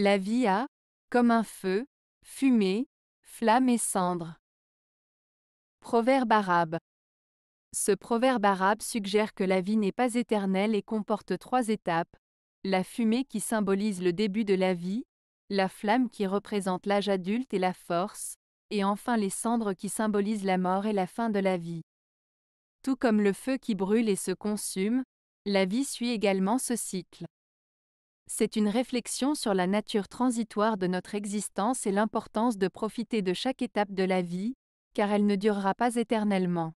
La vie a, comme un feu, fumée, flamme et cendre. Proverbe arabe. Ce proverbe arabe suggère que la vie n'est pas éternelle et comporte trois étapes. La fumée qui symbolise le début de la vie, la flamme qui représente l'âge adulte et la force, et enfin les cendres qui symbolisent la mort et la fin de la vie. Tout comme le feu qui brûle et se consume, la vie suit également ce cycle. C'est une réflexion sur la nature transitoire de notre existence et l'importance de profiter de chaque étape de la vie, car elle ne durera pas éternellement.